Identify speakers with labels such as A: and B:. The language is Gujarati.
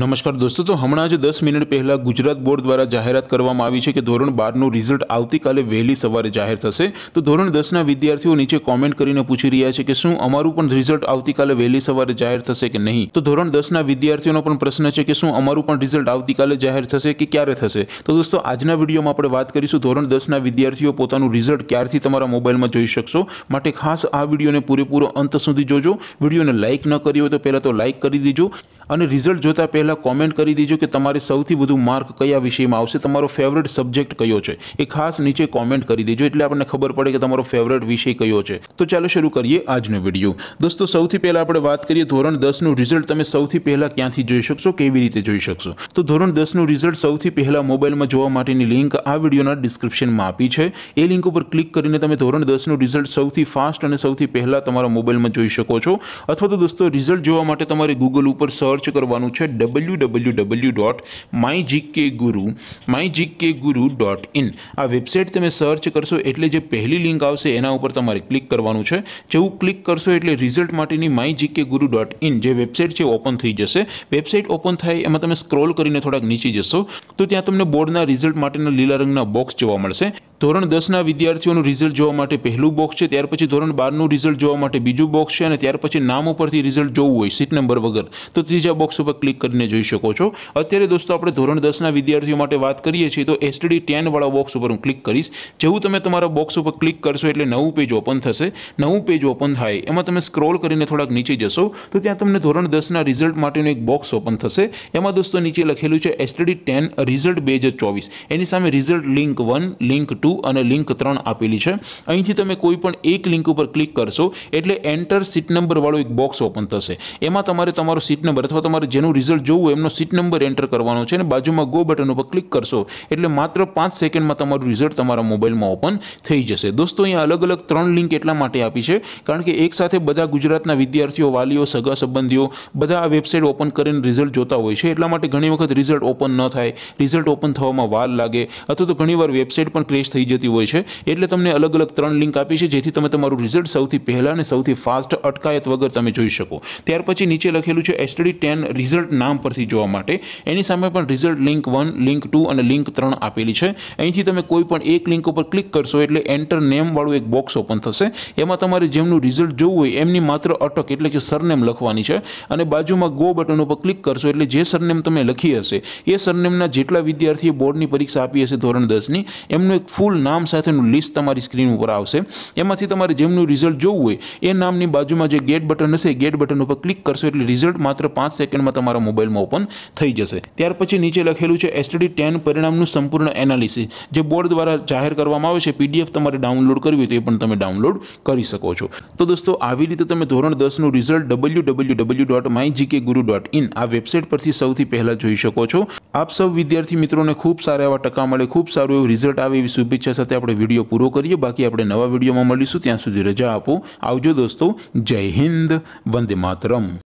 A: નમસ્કાર દોસ્તો તો હમણાં જ દસ મિનિટ પહેલાં ગુજરાત બોર્ડ દ્વારા જાહેરાત કરવામાં આવી છે કે ધોરણ બારનું રિઝલ્ટ આવતીકાલે વહેલી સવારે જાહેર થશે તો ધોરણ દસના વિદ્યાર્થીઓ નીચે કોમેન્ટ કરીને પૂછી રહ્યા છે કે શું અમારું પણ રિઝલ્ટ આવતીકાલે વહેલી સવારે જાહેર થશે કે નહીં તો ધોરણ દસના વિદ્યાર્થીઓનો પણ પ્રશ્ન છે કે શું અમારું પણ રિઝલ્ટ આવતીકાલે જાહેર થશે કે ક્યારે થશે તો દોસ્તો આજના વિડીયોમાં આપણે વાત કરીશું ધોરણ દસના વિદ્યાર્થીઓ પોતાનું રિઝલ્ટ ક્યારથી તમારા મોબાઈલમાં જોઈ શકશો માટે ખાસ આ વિડીયોને પૂરેપૂરો અંત સુધી જોજો વિડીયોને લાઇક ન કર્યો હોય તો પહેલાં તો લાઇક કરી દેજો અને રિઝલ્ટ જોતા પહેલાં પહેલાં કોમેન્ટ કરી દીજો કે તમારે સૌથી વધુ માર્ક કયા વિષયમાં આવશે તમારો ફેવરેટ સબ્જેક્ટ કયો છે એ ખાસ નીચે કોમેન્ટ કરી દેજો એટલે આપણને ખબર પડે કે તમારો ફેવરેટ વિષય કયો છે તો ચાલો શરૂ કરીએ આજનો વિડીયો દોસ્તો સૌથી પહેલાં આપણે વાત કરીએ ધોરણ દસનું રિઝલ્ટ તમે સૌથી પહેલાં ક્યાંથી જોઈ શકશો કેવી રીતે જોઈ શકશો તો ધોરણ દસનું રિઝલ્ટ સૌથી પહેલાં મોબાઈલમાં જોવા માટેની લિંક આ વિડીયોના ડિસ્ક્રિપ્શનમાં આપી છે એ લિંક ઉપર ક્લિક કરીને તમે ધોરણ દસનું રિઝલ્ટ સૌથી ફાસ્ટ અને સૌથી પહેલાં તમારા મોબાઈલમાં જોઈ શકો છો અથવા તો દોસ્તો રિઝલ્ટ જોવા માટે તમારે ગૂગલ ઉપર સર્ચ કરવાનું છે W W W dot my GK guru my GK guru dot in આ વેબસાઇટ તમે સર્ચ કરશો એટલે જે પહેલી લિંક આવશે એના ઉપર તમારે ક્લિક કરવાનું છે જેવું ક્લિક કરશો એટલે રિઝલ્ટ માટેની my GK guru dot in જે વેબસાઇટ છે ઓપન થઈ જશે વેબસાઇટ ઓપન થાય એમાં તમે સ્ક્રોલ કરીને થોડાક નીચે જશો તો ત્યાં તમને બોર્ડના રિઝલ્ટ માટેના લીલા રંગના બોક્સ જોવા મળશે ધોરણ દસના વિદ્યાર્થીઓનું રિઝલ્ટ જોવા માટે પહેલું બોક્સ છે ત્યાર પછી ધોરણ બારનું રિઝલ્ટ જોવા માટે બીજું બોક્સ છે અને ત્યાર પછી નામ ઉપરથી રિઝલ્ટ જોવું હોય સીટ નંબર વગર તો ત્રીજા બોક્સ ઉપર ક્લિક કરીને જોઈ શકો છો અત્યારે દોસ્તો આપણે ધોરણ દસના વિદ્યાર્થીઓ માટે વાત કરીએ છીએ તો એસટીડી ટેનવાળા બોક્સ ઉપર હું ક્લિક કરીશ જેવું તમે તમારા બોક્સ ઉપર ક્લિક કરશો એટલે નવું પેજ ઓપન થશે નવું પેજ ઓપન થાય એમાં તમે સ્ક્રોલ કરીને થોડાક નીચે જશો તો ત્યાં તમને ધોરણ દસના રિઝલ્ટ માટેનું એક બોક્સ ઓપન થશે એમાં દોસ્તો નીચે લખેલું છે એસટીડી ટેન રિઝલ્ટ બે હજાર ચોવીસ એની સામે result link one link two અને લિંક ત્રણ આપેલી છે અહીંથી તમે કોઈ પણ એક લિંક ઉપર ક્લિક કરશો એટલે એન્ટર સીટ નંબરવાળો એક બોક્સ ઓપન થશે એમાં તમારે તમારો સીટ નંબર અથવા તમારે જેનું રિઝલ્ટ જોવું એમનો સીટ નંબર એન્ટર કરવાનો છે અને બાજુમાં ગો બટન ઉપર ક્લિક કરશો એટલે માત્ર પાંચ સેકન્ડમાં તમારું રિઝલ્ટ તમારા મોબાઈલમાં ઓપન થઈ જશે દોસ્તો અહીંયા અલગ અલગ ત્રણ લિંક એટલા માટે આપી છે કારણ કે એક સાથે બધા ગુજરાતના વિદ્યાર્થીઓ વાલીઓ સગા સંબંધીઓ બધા આ વેબસાઇટ ઓપન કરીને રિઝલ્ટ જોતા હોય છે એટલા માટે ઘણી વખત રિઝલ્ટ ઓપન ન થાય રિઝલ્ટ ઓપન થવામાં વાર લાગે અથવા તો ઘણીવાર વેબસાઇટ પણ ક્રેશ થઈ જતી હોય છે એટલે તમને અલગ અલગ ત્રણ લિંક આપી છે જેથી તમે તમારું રિઝલ્ટ સૌથી પહેલાં અને સૌથી ફાસ્ટ અટકાયત વગર તમે જોઈ શકો ત્યાર પછી નીચે લખેલું છે એસટડી ટેન રિઝલ્ટ નામ પરથી જોવા માટે એની સામે પણ result link one link two અને લિંક ત્રણ આપેલી છે અહીંથી તમે કોઈ પણ એક લિંક ઉપર ક્લિક કરશો એટલે એન્ટર નેમવાળું એક બોક્સ ઓપન થશે એમાં તમારે જેમનું રિઝલ્ટ જોવું હોય એમની માત્ર અટક એટલે કે સરનેમ લખવાની છે અને બાજુમાં ગો બટન ઉપર ક્લિક કરશો એટલે જે સરનેમ તમે લખી હશે એ સરનેમના જેટલા વિદ્યાર્થીએ બોર્ડની પરીક્ષા આપી હશે ધોરણ દસની એમનું એક ફૂલ ફૂલ નામ સાથેનું લિસ્ટ તમારી સ્ક્રીન ઉપર આવશે એમાંથી તમારે જેમનું રિઝલ્ટ જોવું હોય એ નામની બાજુમાં જે ગેટ બટન હશે ગેટ બટન ઉપર ક્લિક કરશો એટલે રિઝલ્ટ માત્ર પાંચ સેકન્ડમાં તમારા મોબાઈલમાં ઓપન થઈ જશે ત્યાર પછી નીચે લખેલું છે એસટીડી ટેન પરિણામનું સંપૂર્ણ એનાલિસિસ જે બોર્ડ દ્વારા જાહેર કરવામાં આવે છે પીડીએફ તમારે ડાઉનલોડ કરવી હોય તો એ પણ તમે ડાઉનલોડ કરી શકો છો તો દોસ્તો આવી રીતે તમે ધોરણ દસનું result W W W dot my GK guru dot in આ વેબસાઇટ પરથી સૌથી પહેલાં જોઈ શકો છો આપ સૌ વિદ્યાર્થી મિત્રોને ખૂબ સારા એવા ટકા મળે ખૂબ સારું એવું રિઝલ્ટ આવે એવી શુભેચ્છા સાથે આપણે વિડીયો પૂરો કરીએ બાકી આપણે નવા વિડીયોમાં મળીશું ત્યાં સુધી રજા આપો આવજો દોસ્તો જય હિન્દ વંદે માતરમ